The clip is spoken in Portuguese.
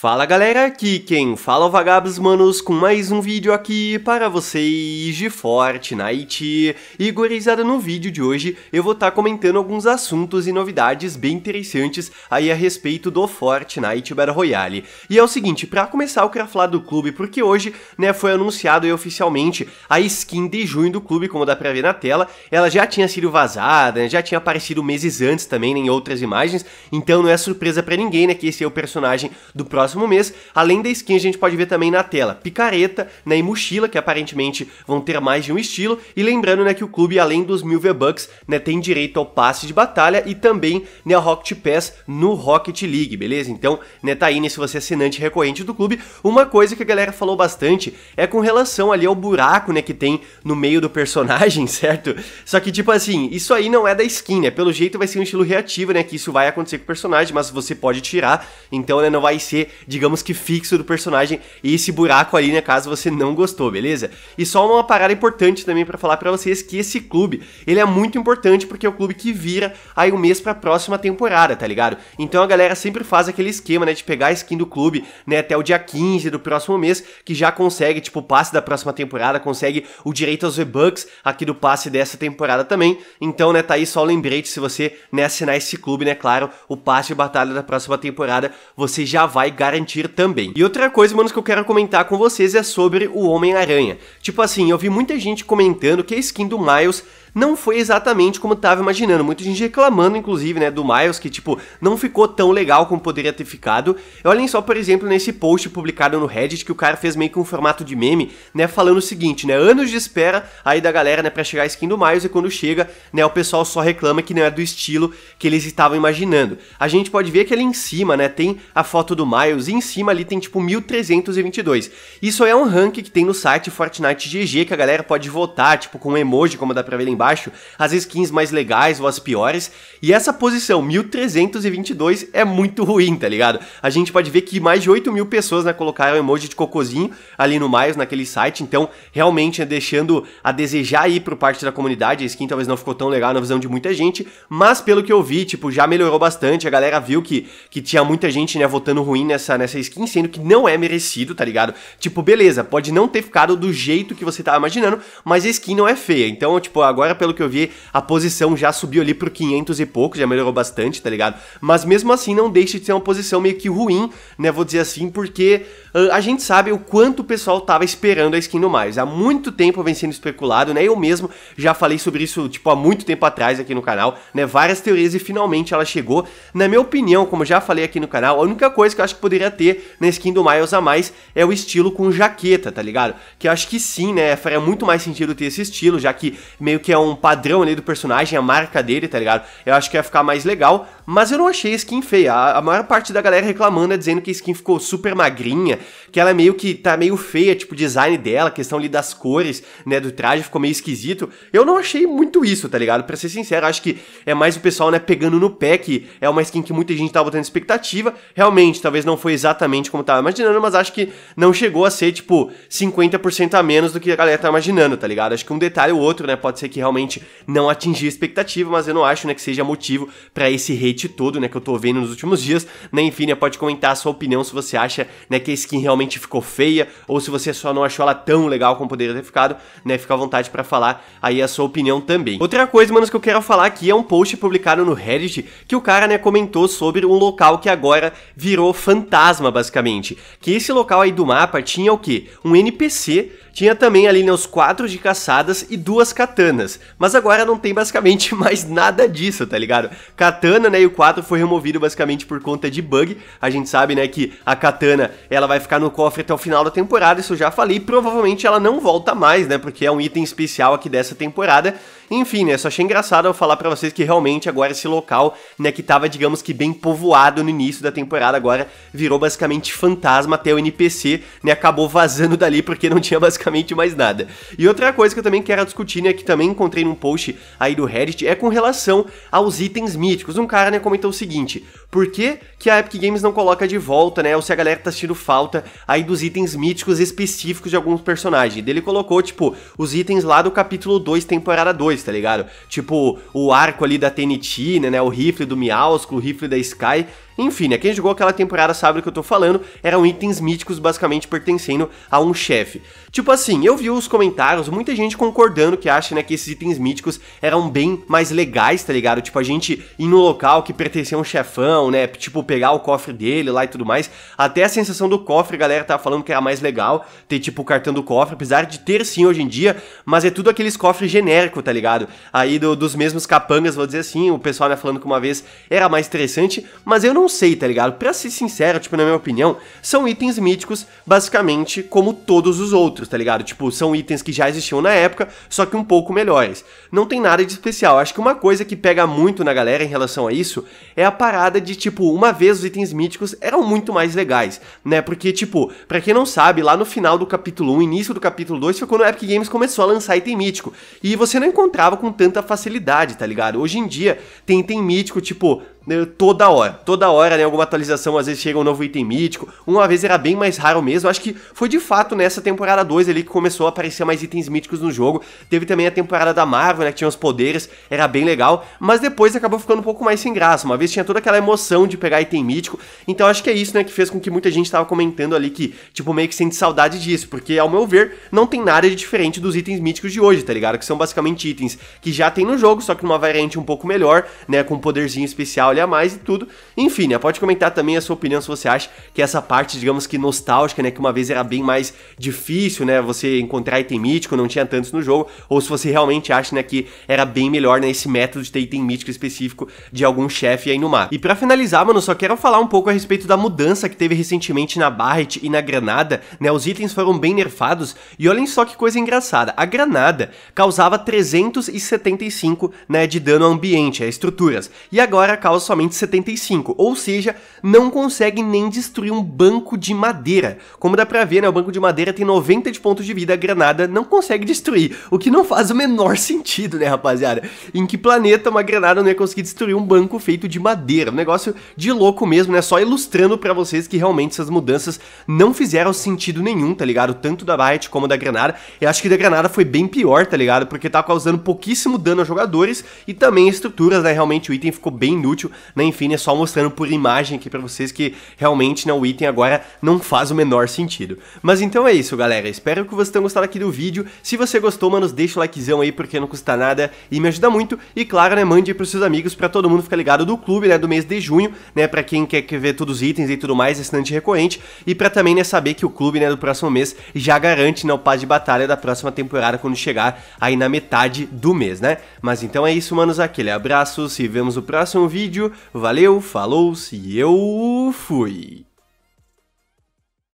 Fala galera, aqui quem fala é o Vagabos Manos com mais um vídeo aqui para vocês de Fortnite. E gurizada, no vídeo de hoje eu vou estar tá comentando alguns assuntos e novidades bem interessantes aí a respeito do Fortnite Battle Royale. E é o seguinte, para começar eu quero falar do clube porque hoje né, foi anunciado aí, oficialmente a skin de junho do clube, como dá pra ver na tela. Ela já tinha sido vazada, né, já tinha aparecido meses antes também né, em outras imagens, então não é surpresa para ninguém né, que esse é o personagem do próximo próximo mês. Além da skin, a gente pode ver também na tela picareta né, e mochila, que aparentemente vão ter mais de um estilo. E lembrando né, que o clube, além dos mil V-Bucks, né, tem direito ao passe de batalha e também né, ao Rocket Pass no Rocket League, beleza? Então, né, tá aí, né, se você é assinante recorrente do clube. Uma coisa que a galera falou bastante é com relação ali ao buraco né, que tem no meio do personagem, certo? Só que, tipo assim, isso aí não é da skin, né? Pelo jeito vai ser um estilo reativo, né? Que isso vai acontecer com o personagem, mas você pode tirar, então né, não vai ser digamos que fixo do personagem e esse buraco ali, né, caso você não gostou, beleza? E só uma parada importante também para falar para vocês que esse clube, ele é muito importante porque é o clube que vira aí um mês para a próxima temporada, tá ligado? Então a galera sempre faz aquele esquema, né, de pegar a skin do clube, né, até o dia 15 do próximo mês, que já consegue, tipo, o passe da próxima temporada, consegue o direito aos V-Bucks aqui do passe dessa temporada também. Então, né, tá aí só o lembrete, se você, né, assinar esse clube, né, claro, o passe de batalha da próxima temporada, você já vai ganhar garantir também. E outra coisa, manos, que eu quero comentar com vocês é sobre o Homem-Aranha. Tipo assim, eu vi muita gente comentando que a é skin do Miles não foi exatamente como eu tava imaginando. Muita gente reclamando, inclusive, né, do Miles, que, tipo, não ficou tão legal como poderia ter ficado. Olhem só, por exemplo, nesse post publicado no Reddit, que o cara fez meio que um formato de meme, né, falando o seguinte, né, anos de espera aí da galera, né, pra chegar a skin do Miles, e quando chega, né, o pessoal só reclama que não é do estilo que eles estavam imaginando. A gente pode ver que ali em cima, né, tem a foto do Miles, e em cima ali tem, tipo, 1322. Isso é um rank que tem no site Fortnite GG, que a galera pode votar, tipo, com um emoji, como dá pra ver ali embaixo, as skins mais legais ou as piores. E essa posição 1322 é muito ruim, tá ligado? A gente pode ver que mais de 8 mil pessoas né, colocaram emoji de cocôzinho ali no Miles, naquele site. Então, realmente, é deixando a desejar aí por parte da comunidade. A skin talvez não ficou tão legal na visão de muita gente, mas pelo que eu vi, tipo, já melhorou bastante. A galera viu que, que tinha muita gente, né, votando ruim nessa, nessa skin, sendo que não é merecido, tá ligado? Tipo, beleza, pode não ter ficado do jeito que você tava imaginando, mas a skin não é feia. Então, tipo, agora agora, pelo que eu vi, a posição já subiu ali pro 500 e pouco, já melhorou bastante, tá ligado? Mas mesmo assim, não deixa de ser uma posição meio que ruim, né? Vou dizer assim, porque uh, a gente sabe o quanto o pessoal tava esperando a skin do Miles. Há muito tempo vem sendo especulado, né? Eu mesmo já falei sobre isso, tipo, há muito tempo atrás aqui no canal, né? Várias teorias e finalmente ela chegou. Na minha opinião, como já falei aqui no canal, a única coisa que eu acho que poderia ter na skin do Miles a mais é o estilo com jaqueta, tá ligado? Que eu acho que sim, né? Faria muito mais sentido ter esse estilo, já que meio que é é um padrão ali do personagem, a marca dele, tá ligado? Eu acho que ia ficar mais legal, mas eu não achei a skin feia. A, a maior parte da galera reclamando é dizendo que a skin ficou super magrinha, que ela é meio que tá meio feia, tipo, o design dela, questão ali das cores, né, do traje ficou meio esquisito. Eu não achei muito isso, tá ligado? Pra ser sincero, acho que é mais o pessoal, né, pegando no pé, que é uma skin que muita gente tava botando expectativa. Realmente, talvez não foi exatamente como tava imaginando, mas acho que não chegou a ser, tipo, 50% a menos do que a galera tá imaginando, tá ligado? Acho que um detalhe ou outro, né, pode ser que realmente realmente não atingir a expectativa, mas eu não acho, né, que seja motivo para esse hate todo, né, que eu tô vendo nos últimos dias. Né, enfim, né, pode comentar a sua opinião se você acha, né, que a skin realmente ficou feia ou se você só não achou ela tão legal como poderia ter ficado, né, fica à vontade para falar aí a sua opinião também. Outra coisa, mano, que eu quero falar aqui é um post publicado no Reddit que o cara, né, comentou sobre um local que agora virou fantasma, basicamente. Que esse local aí do mapa tinha o quê? Um NPC, tinha também ali, né, os quatro de caçadas e duas katanas. Mas agora não tem basicamente mais nada disso, tá ligado? Katana, né, e o 4 foi removido basicamente por conta de bug. A gente sabe, né, que a Katana, ela vai ficar no cofre até o final da temporada, isso eu já falei, provavelmente ela não volta mais, né, porque é um item especial aqui dessa temporada. Enfim, né, só achei engraçado eu falar para vocês que realmente agora esse local, né, que tava, digamos que bem povoado no início da temporada, agora virou basicamente fantasma até o NPC, né, acabou vazando dali porque não tinha basicamente mais nada. E outra coisa que eu também quero discutir, né, que também encontrei num post aí do Reddit, é com relação aos itens míticos. Um cara, né, comentou o seguinte, por que, que a Epic Games não coloca de volta, né, ou se a galera tá sentindo falta aí dos itens míticos específicos de alguns personagens? Ele colocou, tipo, os itens lá do capítulo 2, temporada 2, tá ligado? Tipo, o arco ali da Tenitina, né, né? O rifle do Miausko, o rifle da Sky enfim, né, quem jogou aquela temporada sabe do que eu tô falando, eram itens míticos basicamente pertencendo a um chefe. Tipo assim, eu vi os comentários, muita gente concordando que acha, né, que esses itens míticos eram bem mais legais, tá ligado? Tipo, a gente ir no local que pertencia a um chefão, né, tipo, pegar o cofre dele lá e tudo mais. Até a sensação do cofre, a galera tava falando que era mais legal ter, tipo, o cartão do cofre, apesar de ter sim hoje em dia, mas é tudo aqueles cofres genéricos, tá ligado? Aí do, dos mesmos capangas, vou dizer assim, o pessoal, né, falando que uma vez era mais interessante, mas eu não não sei, tá ligado? Pra ser sincero, tipo, na minha opinião, são itens míticos, basicamente, como todos os outros, tá ligado? Tipo, são itens que já existiam na época, só que um pouco melhores. Não tem nada de especial. Acho que uma coisa que pega muito na galera em relação a isso é a parada de, tipo, uma vez os itens míticos eram muito mais legais, né? Porque, tipo, pra quem não sabe, lá no final do capítulo 1, início do capítulo 2, foi quando o Epic Games começou a lançar item mítico. E você não encontrava com tanta facilidade, tá ligado? Hoje em dia, tem item mítico, tipo, né, toda hora. Toda hora, né? Alguma atualização, às vezes chega um novo item mítico. Uma vez era bem mais raro mesmo. Acho que foi de fato nessa temporada 2 ali que começou a aparecer mais itens míticos no jogo. Teve também a temporada da Marvel, né? Que tinha os poderes, era bem legal. Mas depois acabou ficando um pouco mais sem graça. Uma vez tinha toda aquela emoção de pegar item mítico. Então acho que é isso, né? Que fez com que muita gente tava comentando ali que, tipo, meio que sente saudade disso. Porque, ao meu ver, não tem nada de diferente dos itens míticos de hoje, tá ligado? Que são basicamente itens que já tem no jogo, só que numa variante um pouco melhor, né? Com um poderzinho especial trabalhar mais e tudo. Enfim, né? Pode comentar também a sua opinião se você acha que essa parte, digamos que nostálgica, né? Que uma vez era bem mais difícil, né? Você encontrar item mítico, não tinha tantos no jogo. Ou se você realmente acha, né? Que era bem melhor, né? Esse método de ter item mítico específico de algum chefe aí no mar. E para finalizar, mano, só quero falar um pouco a respeito da mudança que teve recentemente na Barret e na Granada, né? Os itens foram bem nerfados. E olhem só que coisa engraçada. A Granada causava 375, né? De dano ambiente, a estruturas. E agora causa somente 75, ou seja, não consegue nem destruir um banco de madeira. Como dá pra ver, né, o banco de madeira tem 90 de pontos de vida, a granada não consegue destruir, o que não faz o menor sentido, né, rapaziada? Em que planeta uma granada não ia conseguir destruir um banco feito de madeira? Um negócio de louco mesmo, né, só ilustrando para vocês que realmente essas mudanças não fizeram sentido nenhum, tá ligado? Tanto da Riot como da granada, eu acho que da granada foi bem pior, tá ligado? Porque tá causando pouquíssimo dano a jogadores e também estruturas, né, realmente o item ficou bem inútil, útil, né? Enfim, é só mostrando por imagem aqui para vocês que realmente né, o item agora não faz o menor sentido. Mas então é isso, galera. Espero que vocês tenham gostado aqui do vídeo. Se você gostou, manos, deixa o likezão aí porque não custa nada e me ajuda muito. E claro, né, mande aí pros seus amigos para todo mundo ficar ligado do clube, né, do mês de junho, né, para quem quer ver todos os itens e tudo mais, assinante recorrente e para também né, saber que o clube, né, do próximo mês já garante né, o passe de batalha da próxima temporada quando chegar aí na metade do mês, né? Mas então é isso, manos, aquele abraço, se vemos no próximo vídeo vídeo. Valeu, falou-se, e eu fui!